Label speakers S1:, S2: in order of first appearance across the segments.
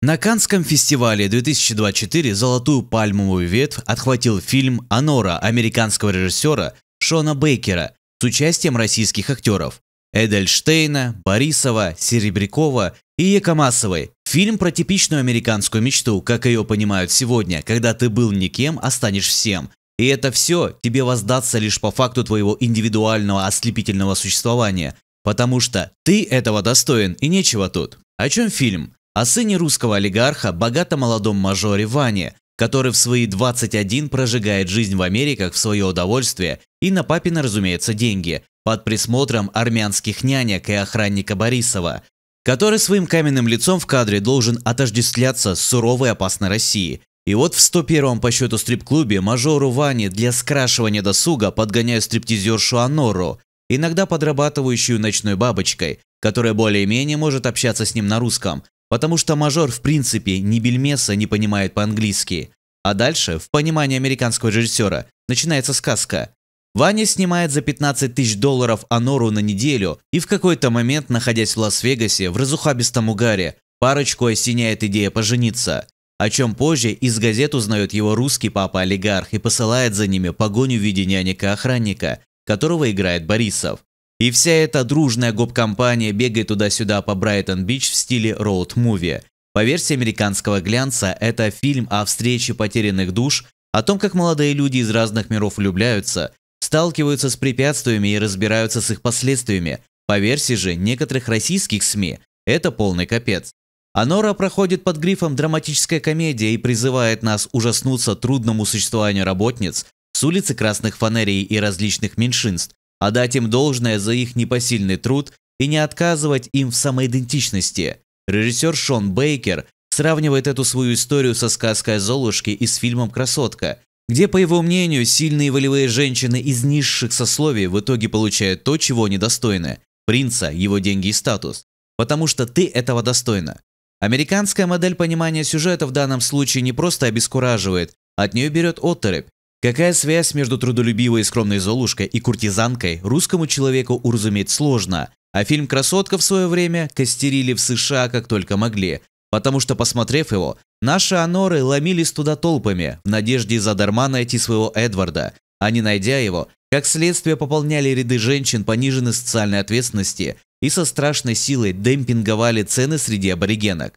S1: На Канском фестивале 2024 золотую пальмовую ветвь отхватил фильм «Анора» американского режиссера Шона Бейкера с участием российских актеров Эдельштейна, Борисова, Серебрякова и Якомасовой. Фильм про типичную американскую мечту, как ее понимают сегодня, когда ты был никем, а станешь всем. И это все тебе воздаться лишь по факту твоего индивидуального ослепительного существования, потому что ты этого достоин и нечего тут. О чем фильм? о сыне русского олигарха, богато молодом мажоре Ване, который в свои 21 прожигает жизнь в Америках в свое удовольствие и на папина, разумеется, деньги, под присмотром армянских нянек и охранника Борисова, который своим каменным лицом в кадре должен отождествляться с суровой опасной Россией. И вот в 101-м по счету стрип-клубе мажору Ване для скрашивания досуга подгоняют стриптизершу Анору, иногда подрабатывающую ночной бабочкой, которая более-менее может общаться с ним на русском, потому что мажор в принципе ни бельмеса не понимает по-английски. А дальше, в понимании американского режиссера, начинается сказка. Ваня снимает за 15 тысяч долларов Анору на неделю, и в какой-то момент, находясь в Лас-Вегасе, в разухабистом угаре, парочку осеняет идея пожениться. О чем позже из газет узнает его русский папа-олигарх и посылает за ними погоню в виде няника-охранника, которого играет Борисов. И вся эта дружная гоп-компания бегает туда-сюда по Брайтон-Бич в стиле роуд-муви. По версии американского глянца, это фильм о встрече потерянных душ, о том, как молодые люди из разных миров влюбляются, сталкиваются с препятствиями и разбираются с их последствиями. По версии же некоторых российских СМИ, это полный капец. Анора проходит под грифом «драматическая комедия» и призывает нас ужаснуться трудному существованию работниц с улицы красных фонарей и различных меньшинств, а дать им должное за их непосильный труд и не отказывать им в самоидентичности. Режиссер Шон Бейкер сравнивает эту свою историю со сказкой о Золушке и с фильмом «Красотка», где, по его мнению, сильные волевые женщины из низших сословий в итоге получают то, чего они достойны – принца, его деньги и статус. Потому что ты этого достойна. Американская модель понимания сюжета в данном случае не просто обескураживает, а от нее берет оторопь, Какая связь между трудолюбивой и скромной Золушкой и куртизанкой русскому человеку уразуметь сложно, а фильм «Красотка» в свое время костерили в США как только могли, потому что, посмотрев его, наши аноры ломились туда толпами в надежде задарма найти своего Эдварда, а не найдя его, как следствие пополняли ряды женщин пониженной социальной ответственности и со страшной силой демпинговали цены среди аборигенок.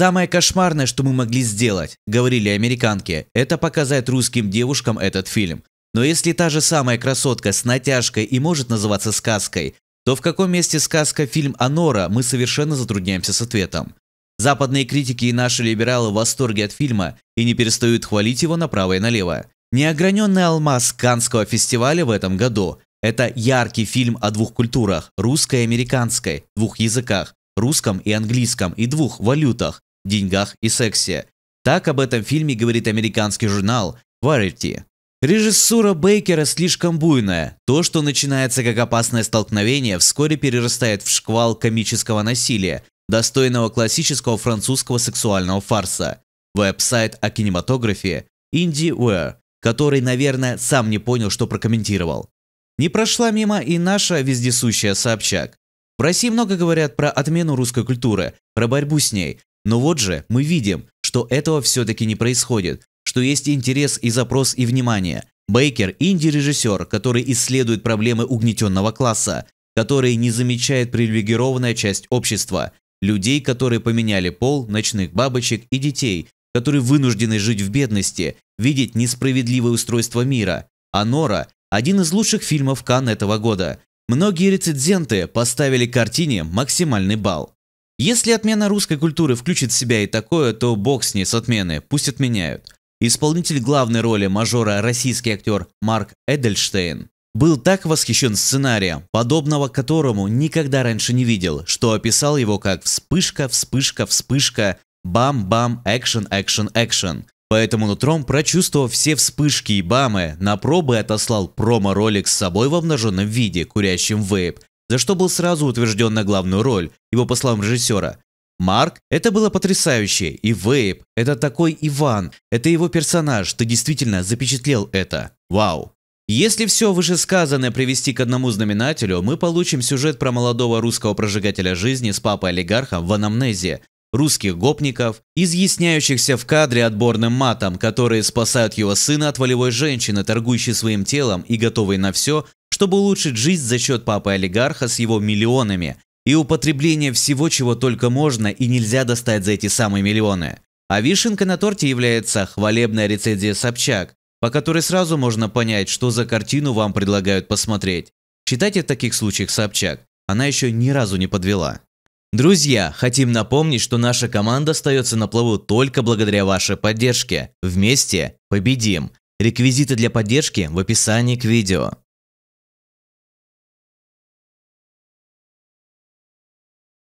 S1: «Самое кошмарное, что мы могли сделать», – говорили американки, – «это показать русским девушкам этот фильм. Но если та же самая красотка с натяжкой и может называться сказкой, то в каком месте сказка фильм «Анора» мы совершенно затрудняемся с ответом. Западные критики и наши либералы в восторге от фильма и не перестают хвалить его направо и налево. Неограненный алмаз Канского фестиваля в этом году – это яркий фильм о двух культурах – русской и американской, двух языках, русском и английском и двух валютах, деньгах и сексе. Так об этом фильме говорит американский журнал Variety. Режиссура Бейкера слишком буйная. То, что начинается как опасное столкновение, вскоре перерастает в шквал комического насилия, достойного классического французского сексуального фарса. Веб-сайт о кинематографе IndieWare, который, наверное, сам не понял, что прокомментировал. Не прошла мимо и наша вездесущая Собчак. В России много говорят про отмену русской культуры, про борьбу с ней, но вот же мы видим, что этого все-таки не происходит, что есть интерес и запрос и внимание. Бейкер – инди-режиссер, который исследует проблемы угнетенного класса, который не замечает привилегированная часть общества, людей, которые поменяли пол, ночных бабочек и детей, которые вынуждены жить в бедности, видеть несправедливое устройство мира. А Нора – один из лучших фильмов Кан этого года. Многие рецензенты поставили картине максимальный балл. Если отмена русской культуры включит в себя и такое, то бог с ней с отмены, пусть отменяют. Исполнитель главной роли мажора российский актер Марк Эдельштейн был так восхищен сценарием, подобного которому никогда раньше не видел, что описал его как «вспышка, вспышка, вспышка, бам-бам, экшен, экшен, экшен». Поэтому нутром, прочувствовав все вспышки и бамы, на пробы отослал промо-ролик с собой в обнаженном виде, курящим вейп, за что был сразу утвержден на главную роль, его по словам режиссера. Марк – это было потрясающе, и Вейп – это такой Иван, это его персонаж, ты действительно запечатлел это. Вау! Если все вышесказанное привести к одному знаменателю, мы получим сюжет про молодого русского прожигателя жизни с папой-олигархом в анамнезе, русских гопников, изъясняющихся в кадре отборным матом, которые спасают его сына от волевой женщины, торгующей своим телом и готовой на все, чтобы улучшить жизнь за счет папы-олигарха с его миллионами, и употребление всего, чего только можно и нельзя достать за эти самые миллионы. А вишенка на торте является хвалебная рецензия Собчак, по которой сразу можно понять, что за картину вам предлагают посмотреть. Читайте в таких случаях Собчак, она еще ни разу не подвела. Друзья, хотим напомнить, что наша команда остается на плаву только благодаря вашей поддержке. Вместе победим! Реквизиты для поддержки в описании к видео.